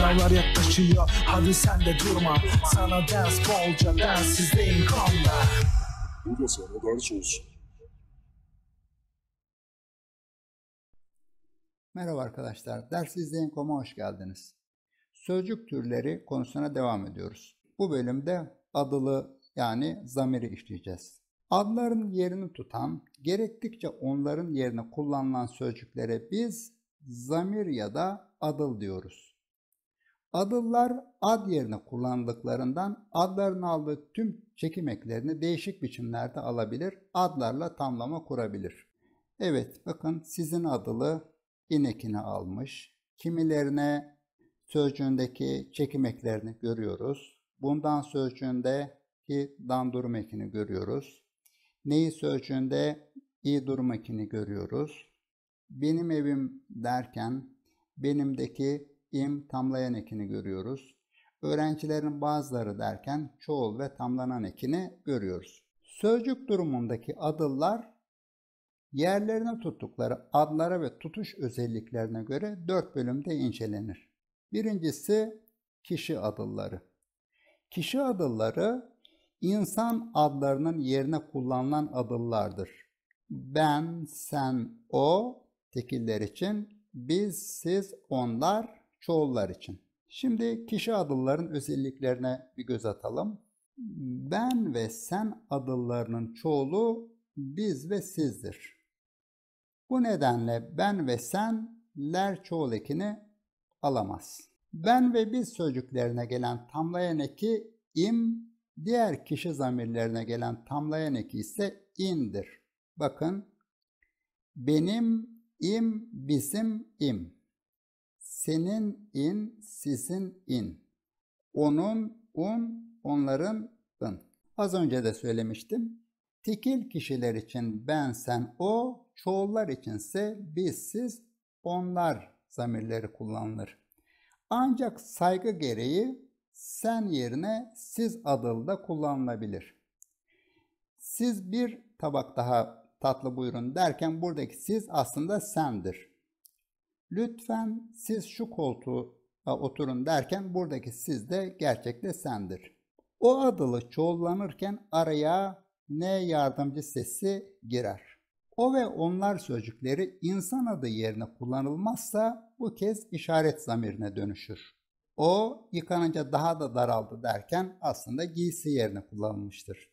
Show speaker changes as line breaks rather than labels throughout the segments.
Sınavlar yaklaşıyor hadi sen de durma Sana ders bolca dersizdeyim kanla Bu da sana ders olsun Merhaba arkadaşlar, Ders İzleyin Kom'a hoş geldiniz. Sözcük türleri konusuna devam ediyoruz. Bu bölümde adılı yani zamiri işleyeceğiz. Adların yerini tutan, gerektikçe onların yerine kullanılan sözcüklere biz zamir ya da adıl diyoruz. Adıllar ad yerine kullandıklarından adların aldığı tüm çekim eklerini değişik biçimlerde alabilir, adlarla tamlama kurabilir. Evet bakın sizin adılı inekini almış. Kimilerine sözcüğündeki çekim eklerini görüyoruz. Bundan sözcüğündeki dan durum ekini görüyoruz. Neyi sözcüğünde i durum ekini görüyoruz. Benim evim derken benimdeki im tamlayan ekini görüyoruz. Öğrencilerin bazıları derken çoğul ve tamlanan ekini görüyoruz. Sözcük durumundaki adıllar yerlerine tuttukları adlara ve tutuş özelliklerine göre dört bölümde incelenir. Birincisi kişi adılları. Kişi adılları insan adlarının yerine kullanılan adıllardır. Ben, sen, o tekiller için, biz, siz, onlar çoğullar için. Şimdi kişi adılların özelliklerine bir göz atalım. Ben ve sen adıllarının çoğulu biz ve sizdir. Bu nedenle ben ve senler çoğul ekini alamaz. Ben ve biz sözcüklerine gelen tamlayan eki im, diğer kişi zamirlerine gelen tamlayan eki ise indir. Bakın benim, im, bizim, im. Senin in, sizin in. Onun, un, onların, ın. Az önce de söylemiştim. Tekil kişiler için ben, sen, o, çoğullar içinse biz, siz, onlar zamirleri kullanılır. Ancak saygı gereği sen yerine siz adı da kullanılabilir. Siz bir tabak daha tatlı buyurun derken buradaki siz aslında sendir. Lütfen siz şu koltuğa oturun derken buradaki siz de gerçekte sendir. O adılı çoğullanırken araya ne yardımcı sesi girer. O ve onlar sözcükleri insan adı yerine kullanılmazsa bu kez işaret zamirine dönüşür. O yıkanınca daha da daraldı derken aslında giysi yerine kullanılmıştır.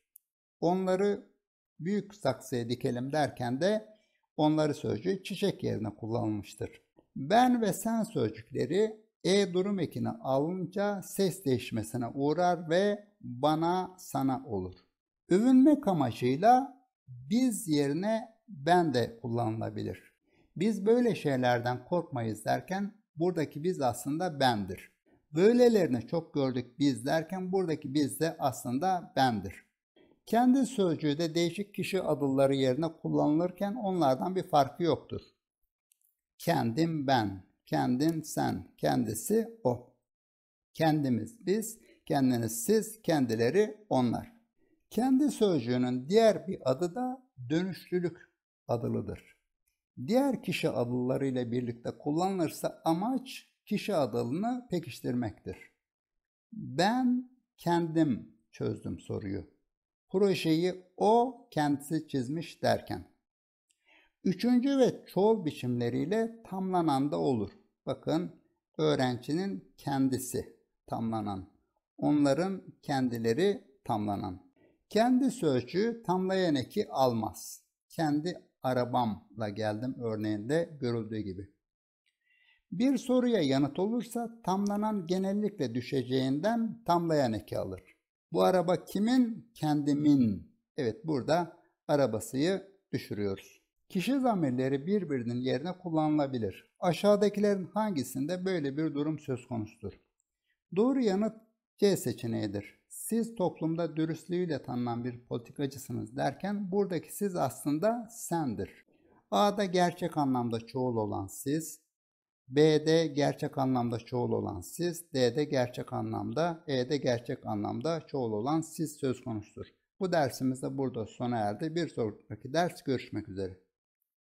Onları büyük saksıya dikelim derken de onları sözcüğü çiçek yerine kullanılmıştır. Ben ve sen sözcükleri e durum ekine alınca ses değişmesine uğrar ve bana sana olur. Övünmek amacıyla biz yerine ben de kullanılabilir. Biz böyle şeylerden korkmayız derken buradaki biz aslında bendir. Böylelerini çok gördük biz derken buradaki biz de aslında bendir. Kendi sözcüğü de değişik kişi adılları yerine kullanılırken onlardan bir farkı yoktur. Kendim ben, kendin sen, kendisi o. Kendimiz biz, kendiniz siz, kendileri onlar. Kendi sözcüğünün diğer bir adı da dönüşlülük adılıdır. Diğer kişi adıllarıyla birlikte kullanılırsa amaç kişi adılını pekiştirmektir. Ben kendim çözdüm soruyu. Projeyi o kendisi çizmiş derken. Üçüncü ve çoğul biçimleriyle tamlanan da olur. Bakın öğrencinin kendisi tamlanan. Onların kendileri tamlanan. Kendi sözcüğü tamlayan eki almaz. Kendi arabamla geldim örneğinde görüldüğü gibi. Bir soruya yanıt olursa tamlanan genellikle düşeceğinden tamlayan eki alır. Bu araba kimin? Kendimin. Evet burada arabasıyı düşürüyoruz. Kişi zamirleri birbirinin yerine kullanılabilir. Aşağıdakilerin hangisinde böyle bir durum söz konusudur? Doğru yanıt C seçeneğidir. Siz toplumda dürüstlüğüyle tanınan bir politikacısınız derken buradaki siz aslında sendir. A'da gerçek anlamda çoğul olan siz, B'de gerçek anlamda çoğul olan siz, D'de gerçek anlamda, E'de gerçek anlamda çoğul olan siz söz konusudur. Bu dersimiz de burada sona erdi. Bir sonraki ders görüşmek üzere.